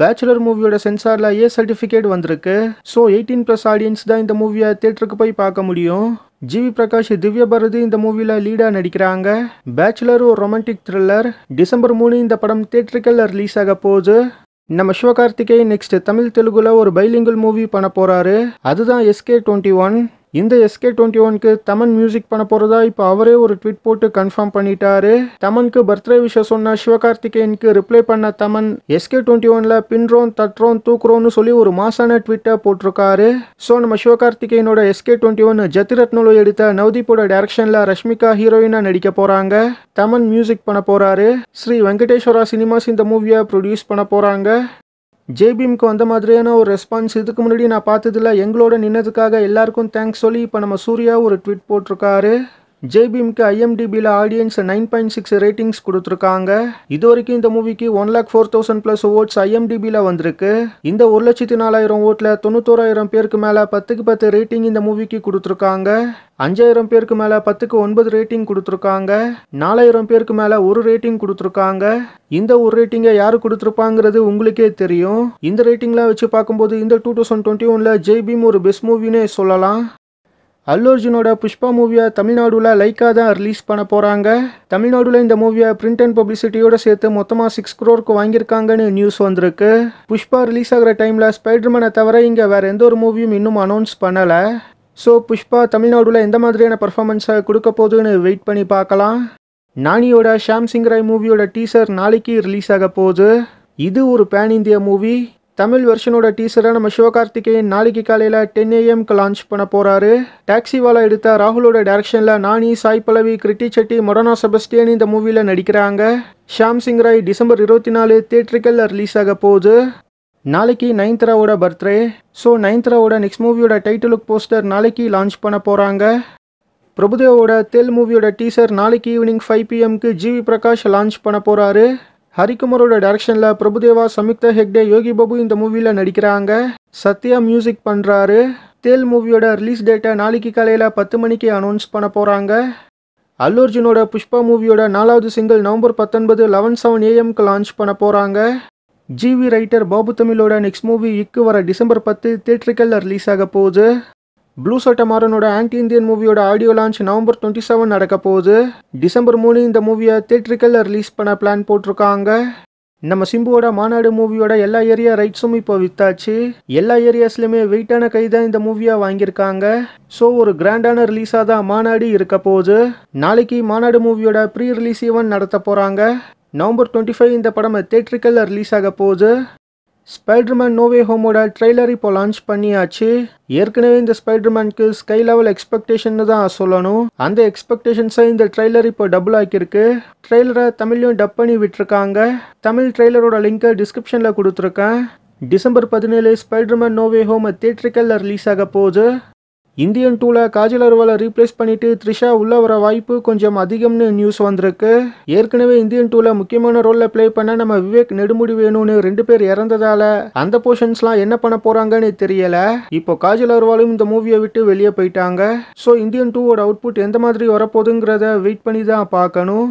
bachelor மூவியோட சென்சாரில் A certificate வந்திருக்கு ஸோ எயிட்டீன் ப்ளஸ் ஆடியன்ஸ் தான் இந்த மூவியை தியேட்டருக்கு போய் பார்க்க முடியும் ஜிவி பிரகாஷ் திவ்ய பாரதி இந்த மூவியில் லீடாக நடிக்கிறாங்க பேச்சுலர் ஒரு ரொமான்டிக் த்ரில்லர் டிசம்பர் மூணு இந்த படம் தியேட்டருக்கெல்லாம் ரிலீஸ் ஆக போகுது நம்ம சிவகார்த்திகேயன் நெக்ஸ்ட் தமிழ் தெலுங்குல ஒரு பைலிங்கல் மூவி பண்ண போறாரு அதுதான் எஸ்கே டுவெண்ட்டி ஒன் இந்த எஸ்கே டுவெண்ட்டி ஒனுக்கு தமன் மியூசிக் பண்ண போகிறதா இப்போ அவரே ஒரு ட்விட் போட்டு கன்ஃபார்ம் பண்ணிட்டாரு தமனுக்கு பர்த்டே விஷயம் சொன்ன சிவகார்த்திகேயனுக்கு ரிப்ளை பண்ண தமன் எஸ்கே டுவெண்ட்டி ஒனில் பின்ரோன் தட்ரோன் தூக்குறோன்னு சொல்லி ஒரு மாசான ட்விட்டை போட்டிருக்காரு ஸோ நம்ம சிவகார்த்திகேயனோட எஸ்கே டுவெண்ட்டி ஒன் ஜத்திரத்னோலு எடுத்த நவதீப்போட டைரக்ஷனில் ரஷ்மிகா ஹீரோயினாக நடிக்க போகிறாங்க தமன் மியூசிக் பண்ண போகிறாரு ஸ்ரீ வெங்கடேஸ்வரா சினிமாஸ் இந்த மூவியை ப்ரொடியூஸ் பண்ண போகிறாங்க ஜேபிஎம்க்கு வந்த மாதிரியான ஒரு ரெஸ்பான்ஸ் இதுக்கு முன்னாடி நான் பார்த்ததில்ல எங்களோட நின்னதுக்காக எல்லாருக்கும் தேங்க்ஸ் சொல்லி இப்போ நம்ம சூர்யா ஒரு ட்வீட் போட்டிருக்காரு ஜெய்பீம்க்கு ஐஎம்டிபியில் audience nine point six ratings கொடுத்துருக்காங்க இது வரைக்கும் இந்த மூவிக்கு one lakh four thousand plus votes ஐஎம்டிபியில் வந்திருக்கு இந்த ஒரு லட்சத்தி நாலாயிரம் ஓட்டில் தொண்ணூத்தோராயிரம் பேருக்கு மேலே பத்துக்கு பத்து ரேட்டிங் இந்த மூவிக்கு கொடுத்துருக்காங்க அஞ்சாயிரம் பேருக்கு மேலே பத்துக்கு ஒன்பது ரேட்டிங் கொடுத்துருக்காங்க நாலாயிரம் பேருக்கு மேலே ஒரு ரேட்டிங் கொடுத்துருக்காங்க இந்த ஒரு ரேட்டிங்கை யார் கொடுத்துருப்பாங்கிறது உங்களுக்கே தெரியும் இந்த ரேட்டிங்லாம் வச்சு பார்க்கும்போது இந்த டூ தௌசண்ட் டுவெண்ட்டி ஒன்ல ஜெய்பீம் ஒரு பெஸ்ட் மூவினே சொல்லலாம் அல்லு அர்ஜுனோட புஷ்பா மூவியை தமிழ்நாடுல லைக்காக தான் ரிலீஸ் பண்ண போகிறாங்க தமிழ்நாடுல இந்த மூவியை பிரிண்ட் அண்ட் பப்ளிசிட்டியோட சேர்த்து மொத்தமாக சிக்ஸ் க்ரோருக்கு வாங்கியிருக்காங்கன்னு நியூஸ் வந்திருக்கு புஷ்பா ரிலீஸ் ஆகிற டைமில் ஸ்பைடர்மேனை தவிர இங்கே வேறு எந்த ஒரு மூவியும் இன்னும் அனௌன்ஸ் பண்ணலை ஸோ புஷ்பா தமிழ்நாடுல எந்த மாதிரியான பர்ஃபாமன்ஸை கொடுக்க போகுதுன்னு வெயிட் பண்ணி பார்க்கலாம் நானியோட ஷாம் சிங் ராய் மூவியோட டீசர் நாளைக்கு ரிலீஸ் ஆக போகுது இது ஒரு பேன் இந்தியா மூவி தமிழ் வெர்ஷனோட டீசரை நம்ம சிவகார்த்திகேயன் நாளைக்கு காலையில் டென் ஏஎம்க்கு லான்ச் பண்ண போகிறாரு டாக்ஸிவாலா எடுத்த ராகுலோட டேரக்ஷனில் நானி சாய் பலவி கிரிட்டி செட்டி மொடனா செபஸ்டியன் இந்த மூவியில் நடிக்கிறாங்க ஷாம் சிங் ராய் டிசம்பர் இருபத்தி நாலு தியேட்டருக்கில் ரிலீஸ் ஆக போகுது நாளைக்கு நைன்த்ராவோட பர்த்டே ஸோ நயன்தராவோட நெக்ஸ்ட் மூவியோட டைட்டில் லுக் போஸ்டர் நாளைக்கு லான்ச் பண்ண போகிறாங்க பிரபுதேவோட தெல் மூவியோட டீசர் நாளைக்கு ஈவினிங் ஃபைவ் பிஎம்க்கு ஜிவி பிரகாஷ் லான்ச் பண்ண போகிறாரு ஹரிகுமரோட டேரக்ஷனில் பிரபுதேவா சமிக்தா ஹெக்டே யோகி பாபு இந்த மூவியில் நடிக்கிறாங்க சத்யா மியூசிக் பண்ணுறாரு தேல் மூவியோட ரிலீஸ் டேட்டை நாளைக்கு காலையில் பத்து மணிக்கு அனௌன்ஸ் பண்ண போகிறாங்க அல்லு அர்ஜுனோட புஷ்பா மூவியோட நாலாவது சிங்கிள் நவம்பர் பத்தொன்பது லெவன் செவன் ஏஎம்க்கு லான்ச் பண்ண போகிறாங்க ஜிவி ரைட்டர் பாபு தமிழோட நெக்ஸ்ட் மூவி இக்கு வர டிசம்பர் பத்து தியேட்டருக்கல்ல ரிலீஸ் ஆக போகுது ப்ளூ சட்டமாரனோட ஆன்டி இந்தியன் மூவியோட audio launch November twenty seven நடக்க போகுது டிசம்பர் மூணு இந்த மூவியை தேட்டருக்கல்ல ரிலீஸ் பண்ண பிளான் போட்டிருக்காங்க நம்ம சிம்புவோட மாநாடு மூவியோட எல்லா ஏரியா ரைட்ஸும் இப்போ வித்தாச்சு எல்லா ஏரியாஸ்லையுமே வெயிட்டான கை தான் இந்த மூவியாக வாங்கியிருக்காங்க ஸோ ஒரு கிராண்டான ரிலீஸாக தான் மாநாடு இருக்க போகுது நாளைக்கு மாநாடு மூவியோட ப்ரீ ரிலீஸ் ஈவன் நடத்த போகிறாங்க நவம்பர் டுவெண்ட்டி ஃபைவ் இந்த படம் தேட்டருக்கல்ல ரிலீஸ் ஆக போகுது ஸ்பைடர்மேன் நோவே ஹோமோட ட்ரெய்லர் இப்போ லான்ச் பண்ணியாச்சு ஏற்கனவே இந்த ஸ்பைடர்மேனுக்கு ஸ்கை லெவல் எக்ஸ்பெக்டேஷன் தான் சொல்லணும் அந்த எக்ஸ்பெக்டேஷன்ஸை இந்த ட்ரெய்லர் இப்போ டபுள் ஆக்கியிருக்கு ட்ரெய்லரை தமிழ்லையும் டப் பண்ணி விட்டுருக்காங்க தமிழ் ட்ரெய்லரோட லிங்கை டிஸ்கிரிப்ஷனில் கொடுத்துருக்கேன் டிசம்பர் பதினேழு ஸ்பைடர்மேன் நோவே ஹோம் தேட்ரிக்கலில் ரிலீஸ் ஆக போகுது இந்தியன் டூவில் காஜல் அர்வாலை ரீப்ளேஸ் பண்ணிட்டு த்ரிஷா உள்ள வர வாய்ப்பு கொஞ்சம் அதிகம்னு நியூஸ் வந்திருக்கு ஏற்கனவே இந்தியன் டூவில் முக்கியமான ரோல்ல பிளே பண்ண நம்ம விவேக் நெடுமுடி வேணும்னு ரெண்டு பேர் இறந்ததால அந்த போர்ஷன்ஸ்லாம் என்ன பண்ண போறாங்கன்னு தெரியல இப்போ காஜல் அர்வாலும் இந்த மூவியை விட்டு வெளியே போயிட்டாங்க ஸோ இந்தியன் டூவோட அவுட்புட் எந்த மாதிரி வரப்போகுதுங்கிறத வெயிட் பண்ணி தான் பார்க்கணும்